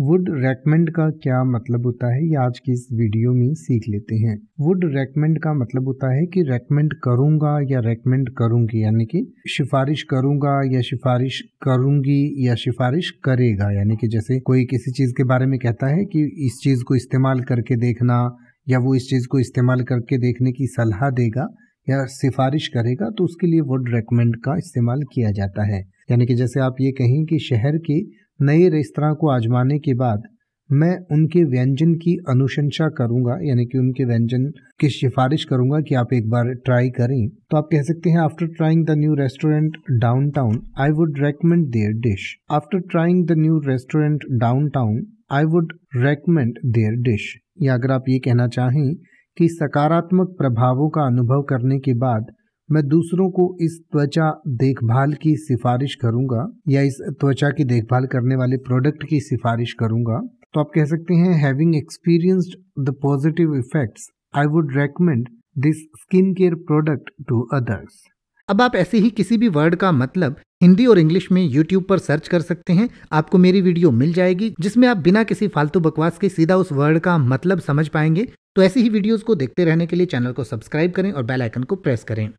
would recommend का क्या मतलब होता है ये आज की इस वीडियो में सीख लेते हैं वुड रेकमेंड का मतलब होता है कि रेकमेंड करूंगा या रेकमेंड करूंगी यानी कि सिफारिश करूंगा या सिफारिश करूंगी या सिफारिश करेगा यानी कि जैसे कोई किसी चीज़ के बारे में कहता है कि इस चीज़ को इस्तेमाल करके देखना या वो इस चीज़ को इस्तेमाल करके देखने की सलाह देगा या सिफारिश करेगा तो उसके लिए वुड रेकमेंड का इस्तेमाल किया जाता है यानी कि जैसे आप ये कहें कि शहर के नए रेस्तरा को आजमाने के बाद मैं उनके व्यंजन की अनुशंसा करूंगा यानी कि उनके व्यंजन की सिफारिश करूंगा कि आप एक बार ट्राई करें तो आप कह सकते हैं after trying the new restaurant downtown I would recommend their dish after trying the new restaurant downtown I would recommend their dish या अगर आप ये कहना चाहें कि सकारात्मक प्रभावों का अनुभव करने के बाद मैं दूसरों को इस त्वचा देखभाल की सिफारिश करूंगा या इस त्वचा की देखभाल करने वाले प्रोडक्ट की सिफारिश करूंगा तो आप कह सकते हैं having experienced the positive effects I would recommend this skin care product to others अब आप ऐसे ही किसी भी वर्ड का मतलब हिंदी और इंग्लिश में यूट्यूब पर सर्च कर सकते हैं आपको मेरी वीडियो मिल जाएगी जिसमें आप बिना किसी फालतू बकवास के सीधा उस वर्ड का मतलब समझ पाएंगे तो ऐसी ही वीडियोस को देखते रहने के लिए चैनल को सब्सक्राइब करें और बेल आइकन को प्रेस करें